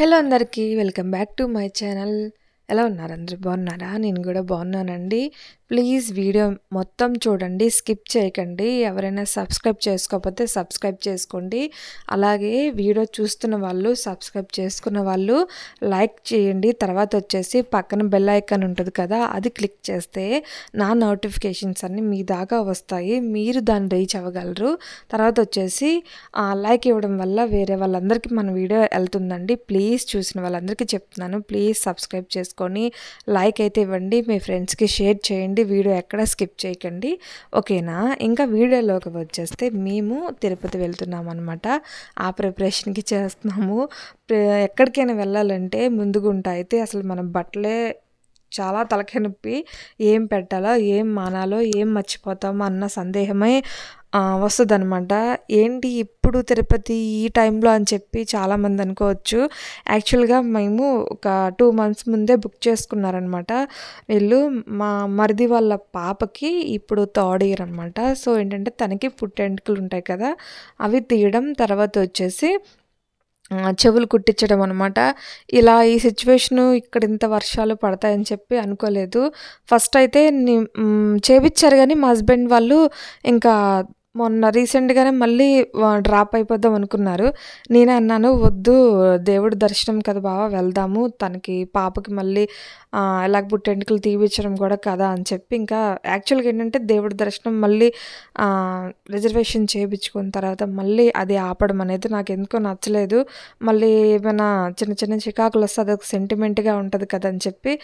hello అందరికీ welcome back to my channel ఎలా ఉన్నారు బాగున్నారా నేను కూడా బాగున్నానండి ప్లీజ్ వీడియో మొత్తం చూడండి స్కిప్ చేయకండి ఎవరైనా సబ్స్క్రైబ్ చేసుకోకపోతే సబ్స్క్రైబ్ చేసుకోండి అలాగే వీడియో చూస్తున్న వాళ్ళు సబ్స్క్రైబ్ చేసుకున్న వాళ్ళు లైక్ చేయండి తర్వాత వచ్చేసి పక్కన బెల్ ఐకాన్ ఉంటుంది కదా అది క్లిక్ చేస్తే నా నోటిఫికేషన్స్ అన్నీ మీ దాకా వస్తాయి మీరు దాన్ని రీచ్ అవ్వగలరు తర్వాత వచ్చేసి లైక్ ఇవ్వడం వల్ల వేరే వాళ్ళందరికీ మన వీడియో వెళ్తుందండి ప్లీజ్ చూసిన వాళ్ళందరికీ చెప్తున్నాను ప్లీజ్ సబ్స్క్రైబ్ చేసుకొని లైక్ అయితే ఇవ్వండి మీ ఫ్రెండ్స్కి షేర్ చేయండి చూడండి వీడియో ఎక్కడ స్కిప్ చేయకండి ఓకేనా ఇంకా వీడియోలోకి వచ్చేస్తే మేము తిరుపతి వెళ్తున్నాం అనమాట ఆ ప్రిపరేషన్కి చేస్తున్నాము ఎక్కడికైనా వెళ్ళాలంటే ముందుగుంటా అయితే అసలు మనం బట్టలే చాలా తలకెనొప్పి ఏం పెట్టాలో ఏం మానాలో ఏం మర్చిపోతామో అన్న సందేహమే వస్తుందనమాట ఏంటి ఇప్పుడు తిరుపతి ఈ టైంలో అని చెప్పి చాలామంది అనుకోవచ్చు యాక్చువల్గా మేము ఒక టూ మంత్స్ ముందే బుక్ చేసుకున్నారనమాట వీళ్ళు మా మరిది వాళ్ళ పాపకి ఇప్పుడు థర్డ్ ఇయర్ అనమాట సో ఏంటంటే తనకి పుట్టెంటుకలు ఉంటాయి కదా అవి తీయడం తర్వాత వచ్చేసి చెవులు కుట్టించడం అనమాట ఇలా ఈ సిచ్యువేషను ఇక్కడ ఇంత వర్షాలు పడతాయని చెప్పి అనుకోలేదు ఫస్ట్ అయితే చేపించారు కానీ మా హస్బెండ్ వాళ్ళు ఇంకా మొన్న రీసెంట్గానే మళ్ళీ డ్రాప్ అయిపోద్దాం అనుకున్నారు నేనే అన్నాను వద్దు దేవుడి దర్శనం కదా బావ వెళ్దాము తనకి పాపకి మళ్ళీ ఎలాగ పుట్టెంటుకలు తీపించడం కూడా కదా అని చెప్పి ఇంకా యాక్చువల్గా ఏంటంటే దేవుడి దర్శనం మళ్ళీ రిజర్వేషన్ చేయించుకున్న తర్వాత మళ్ళీ అది ఆపడం అనేది నాకు ఎందుకో నచ్చలేదు మళ్ళీ ఏమైనా చిన్న చిన్న చికాకులు వస్తే అది ఒక సెంటిమెంట్గా ఉంటుంది కదా అని చెప్పి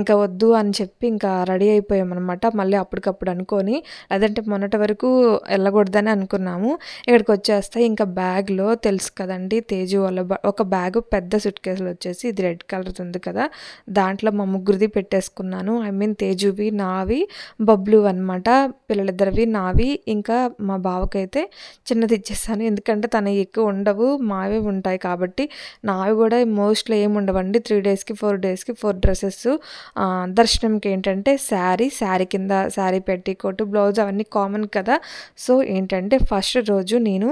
ఇంకా వద్దు అని చెప్పి ఇంకా రెడీ అయిపోయామన్నమాట మళ్ళీ అప్పటికప్పుడు అనుకొని లేదంటే మొన్నటి వరకు ఎలా వెళ్ళకూడదని అనుకున్నాము ఇక్కడికి వచ్చేస్తే ఇంకా బ్యాగ్లో తెలుసు కదండి తేజు వాళ్ళ ఒక బ్యాగ్ పెద్ద సుట్ కేసులు వచ్చేసి ఇది రెడ్ కలర్ది ఉంది కదా దాంట్లో మా ముగ్గురిది పెట్టేసుకున్నాను ఐ మీన్ తేజువి నావి బబ్లు అనమాట పిల్లలిద్దరివి నావి ఇంకా మా బావకైతే చిన్నది ఇచ్చేస్తాను ఎందుకంటే తన ఎక్కువ ఉండవు మావే ఉంటాయి కాబట్టి నావి కూడా మోస్ట్లీ ఏమి ఉండవండి త్రీ డేస్కి ఫోర్ డేస్కి ఫోర్ డ్రెస్సెస్ దర్శనంకి ఏంటంటే శారీ శారీ కింద శారీ పెట్టి కొట్టు బ్లౌజ్ అవన్నీ కామన్ కదా సో ఏంటంటే ఫస్ట్ రోజు నేను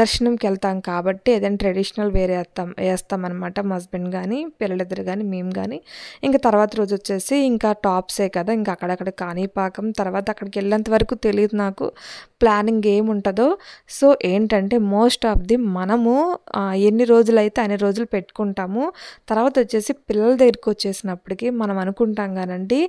దర్శనంకి వెళ్తాం కాబట్టి ఏదైనా ట్రెడిషనల్ వేరే వేస్తాం వేస్తాం అనమాట మా హస్బెండ్ కానీ పిల్లలిద్దరు కానీ మేము కానీ ఇంకా తర్వాత రోజు వచ్చేసి ఇంకా టాప్సే కదా ఇంకా అక్కడక్కడ కాణిపాకం తర్వాత అక్కడికి వెళ్ళేంత వరకు తెలియదు నాకు ప్లానింగ్ ఏముంటుందో సో ఏంటంటే మోస్ట్ ఆఫ్ ది మనము ఎన్ని రోజులైతే అన్ని రోజులు పెట్టుకుంటాము తర్వాత వచ్చేసి పిల్లల దగ్గరికి వచ్చేసినప్పటికీ మనం అనుకుంటాం కానండి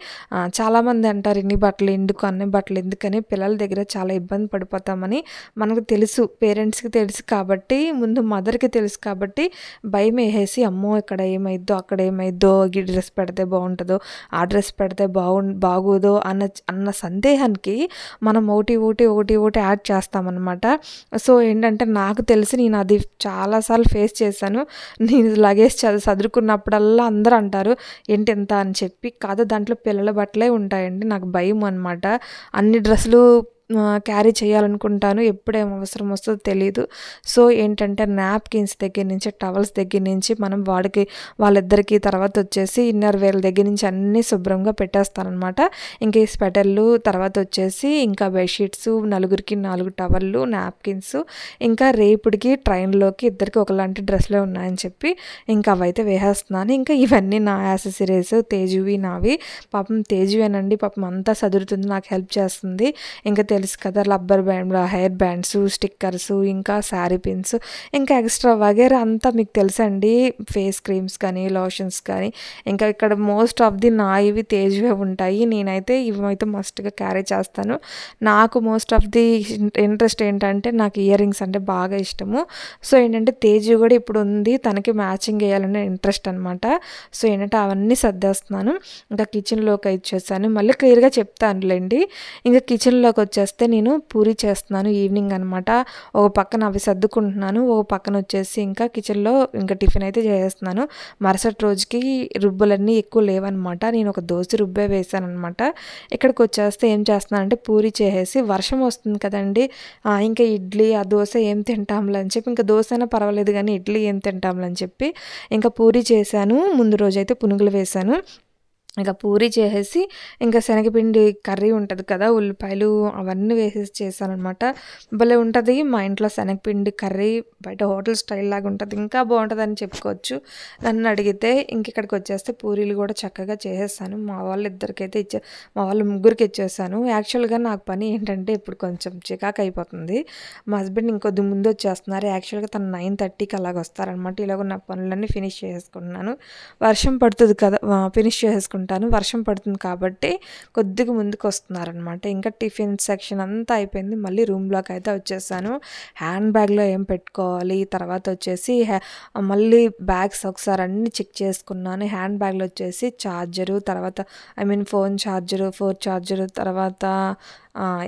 చాలామంది అంటారు ఇన్ని బట్టలు ఎందుకు అన్ని బట్టలు ఎందుకని పిల్లల దగ్గర చాలా ఇబ్బంది పడిపోతామని మనకు తెలుసు పేరెంట్స్కి తెలుసు కాబట్టి ముందు మదర్కి తెలుసు కాబట్టి భయం వేసేసి అమ్మో ఇక్కడ ఏమైద్దో అక్కడ ఏమైద్దో ఈ డ్రెస్ పెడితే బాగుంటుందో ఆ డ్రెస్ పెడితే బాగు బాగోదో అన్న అన్న సందేహానికి మనం ఒకటి ఒకటి ఒకటి ఒకటి యాడ్ చేస్తామన్నమాట సో ఏంటంటే నాకు తెలిసి నేను అది చాలాసార్లు ఫేస్ చేశాను నేను లగేజ్ చదువుకున్నప్పుడల్లా అందరూ అంటారు ఏంటి ఎంత అని చెప్పి కాదు దాంట్లో పిల్లల బట్టలే ఉంటాయండి నాకు భయం అనమాట అన్ని డ్రెస్సులు క్యారీ చేయాలనుకుంటాను ఎప్పుడేం అవసరం వస్తుందో తెలియదు సో ఏంటంటే నాప్కిన్స్ దగ్గర నుంచి టవల్స్ దగ్గర నుంచి మనం వాడికి వాళ్ళిద్దరికి తర్వాత వచ్చేసి ఇన్నర్ వేల దగ్గర నుంచి అన్నీ శుభ్రంగా పెట్టేస్తానమాట ఇంకా ఈ స్వెటర్లు తర్వాత వచ్చేసి ఇంకా బెడ్షీట్స్ నలుగురికి నాలుగు టవల్లు నాప్కిన్స్ ఇంకా రేపుడికి ట్రైన్లోకి ఇద్దరికి ఒకలాంటి డ్రెస్లే ఉన్నాయని చెప్పి ఇంకా అవైతే వేసేస్తున్నాను ఇంకా ఇవన్నీ నా యాసెసరీస్ తేజువి నావి పాపం అనండి పాపం అంతా చదువుతుంది నాకు హెల్ప్ చేస్తుంది ఇంకా తెలుసు కదా rubber band hair bands stickers ఇంకా శారీ పిన్స్ ఇంకా ఎక్స్ట్రా వగేరా అంతా మీకు తెలుసండి ఫేస్ క్రీమ్స్ కానీ లోషన్స్ కానీ ఇంకా ఇక్కడ మోస్ట్ ఆఫ్ ది నా ఇవి తేజ్వే ఉంటాయి నేనైతే ఇవి అయితే మస్ట్గా క్యారీ చేస్తాను నాకు మోస్ట్ ఆఫ్ ది ఇంట్రెస్ట్ ఏంటంటే నాకు ఇయర్ రింగ్స్ అంటే బాగా ఇష్టము సో ఏంటంటే తేజు కూడా ఇప్పుడు ఉంది తనకి మ్యాచింగ్ వేయాలనే ఇంట్రెస్ట్ అనమాట సో ఏంటంటే అవన్నీ సర్దేస్తున్నాను ఇంకా కిచెన్లోకి ఇచ్చేసాను మళ్ళీ క్లియర్గా చెప్తానులేండి ఇంకా కిచెన్లోకి వచ్చేసి చేస్తే నేను పూరి చేస్తున్నాను ఈవినింగ్ అనమాట ఒక పక్కన అవి సర్దుకుంటున్నాను ఒక పక్కన వచ్చేసి ఇంకా కిచెన్లో ఇంకా టిఫిన్ అయితే చేసేస్తున్నాను మరుసటి రోజుకి రుబ్బులన్నీ ఎక్కువ లేవన్నమాట నేను ఒక దోశ రుబ్బే వేసాను అనమాట ఇక్కడికి వచ్చేస్తే ఏం చేస్తున్నాను అంటే పూరి చేసేసి వర్షం వస్తుంది కదండి ఇంకా ఇడ్లీ ఆ దోశ ఏం తింటాంలే అని చెప్పి ఇంకా దోశ అయినా పర్వాలేదు కానీ ఇడ్లీ ఏం తింటాంలే అని చెప్పి ఇంకా పూరి చేశాను ముందు రోజైతే పునుగులు వేశాను ఇంకా పూరి చేసేసి ఇంకా శనగపిండి కర్రీ ఉంటుంది కదా ఉల్లిపాయలు అవన్నీ వేసేసి చేశానమాట భలే ఉంటుంది మా ఇంట్లో శనగపిండి కర్రీ బయట హోటల్ స్టైల్ లాగా ఉంటుంది ఇంకా బాగుంటుందని చెప్పుకోవచ్చు నన్ను అడిగితే ఇంక ఇక్కడికి వచ్చేస్తే పూరీలు కూడా చక్కగా చేసేస్తాను మా వాళ్ళు ఇద్దరికైతే ఇచ్చే మా వాళ్ళు ముగ్గురికి ఇచ్చేసాను యాక్చువల్గా నాకు పని ఏంటంటే ఇప్పుడు కొంచెం చికాకు అయిపోతుంది మా హస్బెండ్ ఇంకొద్ది ముందు వచ్చేస్తున్నారు యాక్చువల్గా తను నైన్ థర్టీకి అలాగ వస్తారనమాట ఇలాగ నా పనులన్నీ ఫినిష్ చేసుకున్నాను వర్షం పడుతుంది కదా ఫినిష్ చేసుకుంటాను చేసుకుంటాను వర్షం పడుతుంది కాబట్టి కొద్దిగా ముందుకు వస్తున్నారనమాట ఇంకా టిఫిన్ సెక్షన్ అంతా అయిపోయింది మళ్ళీ రూమ్లోకి అయితే వచ్చేసాను హ్యాండ్ బ్యాగ్లో ఏం పెట్టుకోవాలి తర్వాత వచ్చేసి మళ్ళీ బ్యాగ్స్ ఒకసారి అన్నీ చెక్ చేసుకున్నాను హ్యాండ్ బ్యాగ్లో వచ్చేసి ఛార్జరు తర్వాత I mean phone charger four charger తర్వాత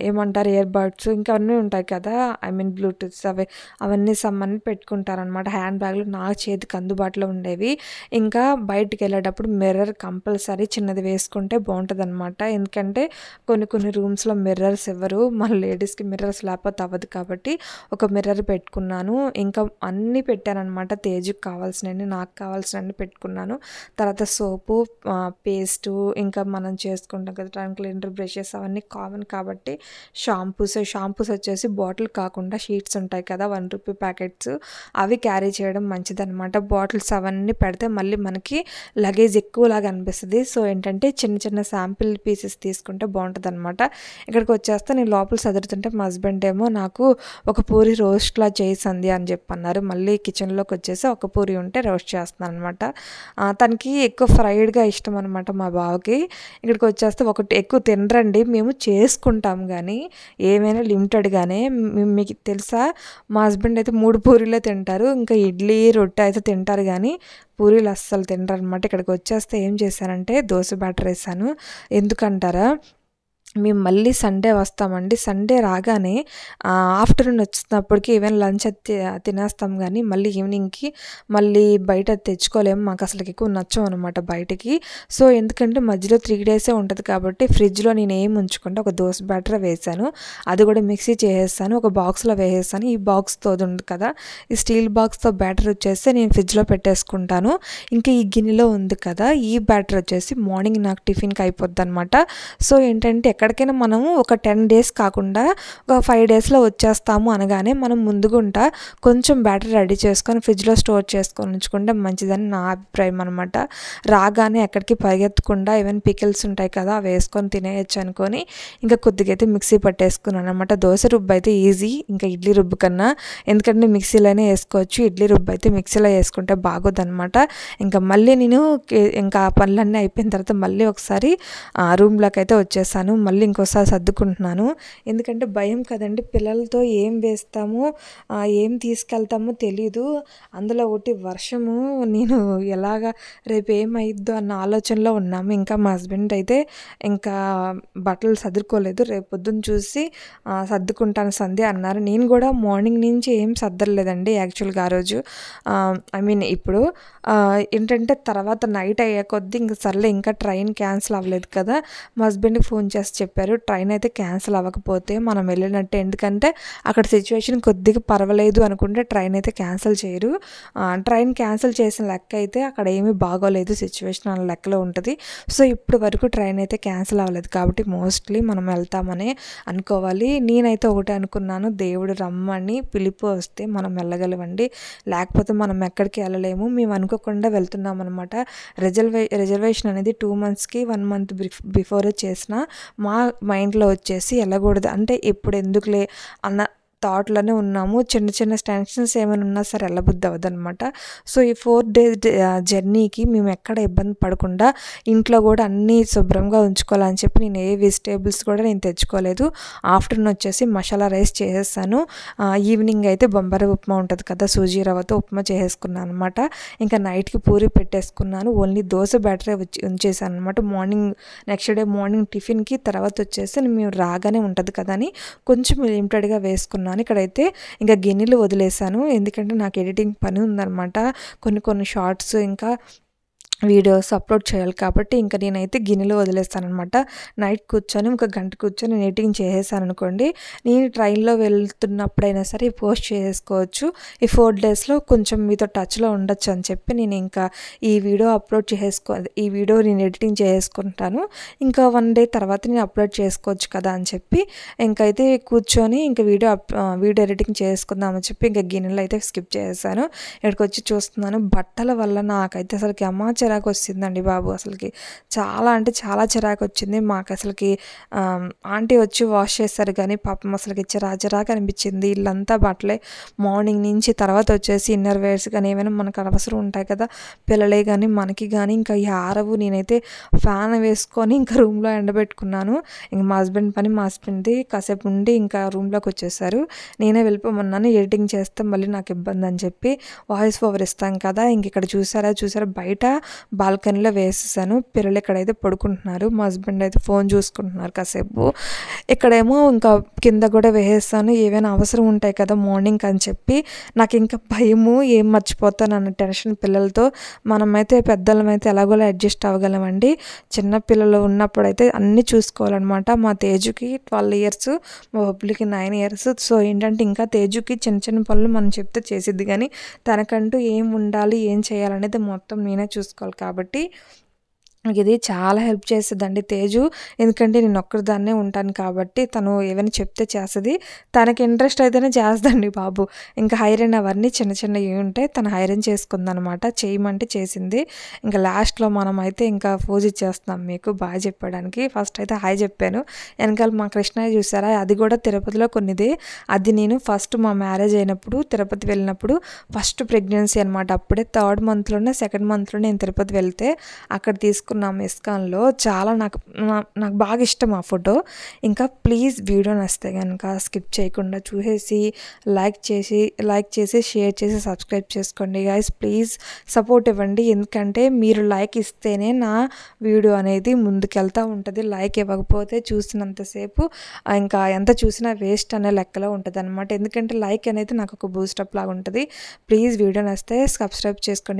ఏమంటారు ఇయర్ ఇంకా అన్నీ ఉంటాయి కదా ఐ మీన్ బ్లూటూత్స్ అవి అవన్నీ సమ్మని పెట్టుకుంటారనమాట హ్యాండ్ బ్యాగ్లు నా చేతికి అందుబాటులో ఉండేవి ఇంకా బయటికి వెళ్ళేటప్పుడు మిర్రర్ కంపల్సరీ చిన్నది వేసుకుంటే బాగుంటుంది అనమాట ఎందుకంటే కొన్ని కొన్ని రూమ్స్లో మిర్రర్స్ ఇవ్వరు మన లేడీస్కి మిర్రర్స్ లేకపోతే అవ్వదు కాబట్టి ఒక మిర్రర్ పెట్టుకున్నాను ఇంకా అన్నీ పెట్టానమాట తేజుకు కావాల్సినవి నాకు కావాల్సినవన్నీ పెట్టుకున్నాను తర్వాత సోపు పేస్టు ఇంకా మనం చేసుకుంటాం కదా టైం క్లీనర్ బ్రషెస్ అవన్నీ కామన్ కాబట్టి కాబట్టి షాంపూస్ షాంపూస్ వచ్చేసి బాటిల్ కాకుండా షీట్స్ ఉంటాయి కదా వన్ రూపీ ప్యాకెట్స్ అవి క్యారీ చేయడం మంచిది అనమాట బాటిల్స్ అవన్నీ పెడితే మళ్ళీ మనకి లగేజ్ ఎక్కువలాగా అనిపిస్తుంది సో ఏంటంటే చిన్న చిన్న శాంపిల్ పీసెస్ తీసుకుంటే బాగుంటుంది అనమాట ఇక్కడికి వచ్చేస్తే నేను లోపల చదువుతుంటే మా హస్బెండ్ ఏమో నాకు ఒక పూరి రోస్ట్లా చేసింది అని చెప్పి అన్నారు మళ్ళీ కిచెన్లోకి వచ్చేసి ఒక పూరి ఉంటే రోస్ట్ చేస్తున్నాను అనమాట తనకి ఎక్కువ ఫ్రైడ్గా ఇష్టం అనమాట మా బావకి ఇక్కడికి వచ్చేస్తే ఒకటి ఎక్కువ తినరండి మేము చేసుకుంటాం ఉంటాం కానీ ఏమైనా లిమిటెడ్గానే మీకు తెలుసా మా హస్బెండ్ అయితే మూడు పూరీలే తింటారు ఇంకా ఇడ్లీ రొట్టె అయితే తింటారు కానీ పూరీలు అస్సలు తింటారు అనమాట ఇక్కడికి వచ్చేస్తే ఏం చేశానంటే దోశ బ్యాటర్ వేసాను ఎందుకంటారా మేము మళ్ళీ సండే వస్తామండి సండే రాగానే ఆఫ్టర్నూన్ వచ్చినప్పటికీ ఈవెన్ లంచ్ అది తినేస్తాం కానీ మళ్ళీ ఈవినింగ్కి మళ్ళీ బయట తెచ్చుకోలేము మాకు అసలు ఎక్కువ నచ్చం అనమాట బయటికి సో ఎందుకంటే మధ్యలో త్రీ డేసే ఉంటుంది కాబట్టి ఫ్రిడ్జ్లో నేను ఏం ఉంచుకుంటే ఒక దోశ బ్యాటర్ వేసాను అది కూడా మిక్సీ చేసేస్తాను ఒక బాక్స్లో వేసేస్తాను ఈ బాక్స్తో అది ఉంది కదా ఈ స్టీల్ బాక్స్తో బ్యాటర్ వచ్చేస్తే నేను ఫ్రిడ్జ్లో పెట్టేసుకుంటాను ఇంకా ఈ గిన్నెలో ఉంది కదా ఈ బ్యాటర్ వచ్చేసి మార్నింగ్ నాకు టిఫిన్కి అయిపోద్ది అనమాట సో ఏంటంటే ఎక్కడికైనా మనము ఒక టెన్ డేస్ కాకుండా ఒక ఫైవ్ డేస్లో వచ్చేస్తాము అనగానే మనం ముందుగుంటా కొంచెం బ్యాటరీ రెడీ చేసుకొని ఫ్రిడ్జ్లో స్టోర్ చేసుకొని ఉంచుకుంటే మంచిదని నా అభిప్రాయం అనమాట రాగానే ఎక్కడికి పరిగెత్తకుండా ఈవెన్ పికిల్స్ ఉంటాయి కదా అవి వేసుకొని తినేయచ్చు అనుకొని ఇంకా కొద్దిగా అయితే మిక్సీ పట్టేసుకున్నాను అనమాట దోశ రుబ్బు అయితే ఈజీ ఇంకా ఇడ్లీ రుబ్బు కన్నా ఎందుకంటే మిక్సీలోనే వేసుకోవచ్చు ఇడ్లీ రుబ్బు అయితే మిక్సీలో వేసుకుంటే బాగోదనమాట ఇంకా మళ్ళీ నేను ఇంకా పనులన్నీ అయిపోయిన తర్వాత మళ్ళీ ఒకసారి రూమ్లోకి అయితే వచ్చేసాను మళ్ళీ ఇంకోసారి సర్దుకుంటున్నాను ఎందుకంటే భయం కదండి పిల్లలతో ఏం వేస్తాము ఏం తీసుకెళ్తామో తెలీదు అందులో ఒకటి వర్షము నేను ఎలాగ రేపు ఏమైద్దో అన్న ఆలోచనలో ఉన్నాము ఇంకా మా హస్బెండ్ అయితే ఇంకా బట్టలు సర్దుకోలేదు రేపు పొద్దున్న చూసి సర్దుకుంటాను సంధ్య అన్నారు నేను కూడా మార్నింగ్ నుంచి ఏం సర్దలేదండి యాక్చువల్గా ఆ రోజు ఐ మీన్ ఇప్పుడు ఏంటంటే తర్వాత నైట్ అయ్యే కొద్దీ ఇంకా సర్లే ఇంకా ట్రైన్ క్యాన్సిల్ అవ్వలేదు కదా మా హస్బెండ్కి ఫోన్ చేసి చెప్పారు ట్రైన్ అయితే క్యాన్సిల్ అవ్వకపోతే మనం వెళ్ళినట్టే ఎందుకంటే అక్కడ సిచ్యువేషన్ కొద్దిగా పర్వాలేదు అనుకుంటే ట్రైన్ అయితే క్యాన్సిల్ చేయరు ట్రైన్ క్యాన్సిల్ చేసిన లెక్క అయితే అక్కడ ఏమీ బాగోలేదు సిచ్యువేషన్ అన్న లెక్కలో ఉంటుంది సో ఇప్పటి వరకు ట్రైన్ అయితే క్యాన్సిల్ అవ్వలేదు కాబట్టి మోస్ట్లీ మనం వెళ్తామని అనుకోవాలి నేనైతే ఒకటే అనుకున్నాను దేవుడు రమ్మని పిలుపు వస్తే మనం వెళ్ళగలవండి లేకపోతే మనం ఎక్కడికి వెళ్ళలేము మేము అనుకోకుండా వెళ్తున్నాం అనమాట రిజర్వే రిజర్వేషన్ అనేది టూ మంత్స్కి వన్ మంత్ బిఫోరే చేసిన మా మా మైండ్లో వచ్చేసి వెళ్ళకూడదు అంటే ఎప్పుడు ఎందుకులే అన్న థాట్లోనే ఉన్నాము చిన్న చిన్న టెన్షన్స్ ఏమైనా ఉన్నా సరే వెళ్ళబుద్ధి అవ్వదనమాట సో ఈ ఫోర్ డేస్ జర్నీకి మేము ఎక్కడ ఇబ్బంది పడకుండా ఇంట్లో కూడా అన్నీ శుభ్రంగా ఉంచుకోవాలని చెప్పి నేను ఏ వెజిటేబుల్స్ కూడా నేను తెచ్చుకోలేదు ఆఫ్టర్నూన్ వచ్చేసి మసాలా రైస్ చేసేసాను ఈవినింగ్ అయితే బొంబరి ఉప్మా ఉంటుంది కదా సూజీ రవ్వతో ఉప్మా చేసేసుకున్నాను అనమాట ఇంకా నైట్కి పూరి పెట్టేసుకున్నాను ఓన్లీ దోశ వచ్చి ఉంచేసాను అనమాట మార్నింగ్ నెక్స్ట్ డే మార్నింగ్ టిఫిన్కి తర్వాత వచ్చేసి మేము రాగానే ఉంటుంది కదా అని కొంచెం లిమిటెడ్గా వేసుకున్నాను తీసుకున్నాను ఇక్కడైతే ఇంకా గిన్నెలు వదిలేసాను ఎందుకంటే నాకు ఎడిటింగ్ పని ఉందనమాట కొన్ని కొన్ని షార్ట్స్ ఇంకా వీడియోస్ అప్లోడ్ చేయాలి కాబట్టి ఇంకా నేనైతే గిన్నెలో వదిలేస్తానమాట నైట్ కూర్చొని ఒక గంట కూర్చొని నేను ఎడిటింగ్ చేసేసాను అనుకోండి నేను ట్రైన్లో వెళ్తున్నప్పుడైనా సరే పోస్ట్ చేసుకోవచ్చు ఈ ఫోర్ డేస్లో కొంచెం మీతో టచ్లో ఉండొచ్చు అని చెప్పి నేను ఇంకా ఈ వీడియో అప్లోడ్ చేసుకో ఈ వీడియో నేను ఎడిటింగ్ చేసుకుంటాను ఇంకా వన్ డే తర్వాత నేను అప్లోడ్ చేసుకోవచ్చు కదా అని చెప్పి ఇంకైతే కూర్చొని ఇంకా వీడియో వీడియో ఎడిటింగ్ చేసుకుందాం అని చెప్పి ఇంకా గిన్నెలు అయితే స్కిప్ చేశాను ఇక్కడికి వచ్చి చూస్తున్నాను బట్టల వల్ల నాకైతే అసలుకి అమాచర చిరాకు వస్తుందండి బాబు అసలుకి చాలా అంటే చాలా చిరాకు వచ్చింది మాకు అసలుకి ఆంటీ వచ్చి వాష్ చేస్తారు కానీ పాపం అసలుకి చిరా చిరాకు అనిపించింది ఇల్లంతా బట్టలే మార్నింగ్ నుంచి తర్వాత వచ్చేసి ఇన్నర్ వేర్స్ కానీ ఏమైనా మనకు అవసరం ఉంటాయి కదా పిల్లలే కానీ మనకి కానీ ఇంకా ఆరవు నేనైతే ఫ్యాన్ వేసుకొని ఇంకా రూమ్లో ఎండబెట్టుకున్నాను ఇంకా మా హస్బెండ్ పని మా హస్బెండ్ది కాసేపు ఉండి ఇంకా రూమ్లోకి వచ్చేసారు నేనే వెళ్ళిపోమన్నాను ఎడిటింగ్ చేస్తే మళ్ళీ నాకు ఇబ్బంది అని చెప్పి వాయిస్ ఓవర్ ఇస్తాం కదా ఇంక ఇక్కడ చూసారా చూసారా బయట బాల్కనీలో వేసేసాను పిల్లలు ఇక్కడైతే పడుకుంటున్నారు మా హస్బెండ్ అయితే ఫోన్ చూసుకుంటున్నారు కాసేపు ఇక్కడేమో ఇంకా కింద కూడా వేసేస్తాను ఏవైనా అవసరం ఉంటాయి కదా మార్నింగ్ అని చెప్పి నాకు ఇంకా భయము ఏం మర్చిపోతాను అన్న టెన్షన్ పిల్లలతో మనమైతే పెద్దలమైతే ఎలాగోలా అడ్జస్ట్ అవ్వగలమండి చిన్న పిల్లలు ఉన్నప్పుడైతే అన్నీ చూసుకోవాలన్నమాట మా తేజుకి ట్వెల్వ్ ఇయర్స్ మా బబ్బులకి నైన్ ఇయర్స్ సో ఏంటంటే ఇంకా తేజుకి చిన్న చిన్న పనులు మనం చెప్తే చేసిద్ది కానీ తనకంటూ ఏం ఉండాలి ఏం చేయాలనేది మొత్తం నేనే చూసుకోవాలి చేసుకోవాలి కాబట్టి ఇది చాలా హెల్ప్ చేసేదండి తేజు ఎందుకంటే నేను ఒక్కరిదాన్నే ఉంటాను కాబట్టి తను ఏమైనా చెప్తే చేస్తుంది తనకి ఇంట్రెస్ట్ అయితేనే చేస్తుందండి బాబు ఇంకా హైరన్ అవన్నీ చిన్న చిన్నవి ఉంటే తను హైరన్ చేసుకుందనమాట చేయమంటే చేసింది ఇంకా లాస్ట్లో మనం అయితే ఇంకా పూజ ఇచ్చేస్తున్నాం మీకు బాగా చెప్పడానికి ఫస్ట్ అయితే హాయ్ చెప్పాను వెనకాల మా కృష్ణయ్య చూసారా అది కూడా తిరుపతిలో కొన్నిది అది నేను ఫస్ట్ మా మ్యారేజ్ అయినప్పుడు తిరుపతి వెళ్ళినప్పుడు ఫస్ట్ ప్రెగ్నెన్సీ అనమాట అప్పుడే థర్డ్ మంత్లోనే సెకండ్ మంత్లోనే నేను తిరుపతి వెళ్తే అక్కడ తీసుకు తీసుకున్నాం ఇస్కాన్లో చాలా నాకు నాకు బాగా ఇష్టం ఆ ఫోటో ఇంకా ప్లీజ్ వీడియో నచ్చితే కనుక స్కిప్ చేయకుండా చూసేసి లైక్ చేసి లైక్ చేసి షేర్ చేసి సబ్స్క్రైబ్ చేసుకోండి గాయస్ ప్లీజ్ సపోర్ట్ ఇవ్వండి ఎందుకంటే మీరు లైక్ ఇస్తేనే నా వీడియో అనేది ముందుకెళ్తూ ఉంటుంది లైక్ ఇవ్వకపోతే చూసినంతసేపు ఇంకా ఎంత చూసినా వేస్ట్ అనే లెక్కలో ఉంటుంది ఎందుకంటే లైక్ అనేది నాకు ఒక బూస్టప్ లాగా ఉంటుంది ప్లీజ్ వీడియో నచ్చితే సబ్స్క్రైబ్ చేసుకోండి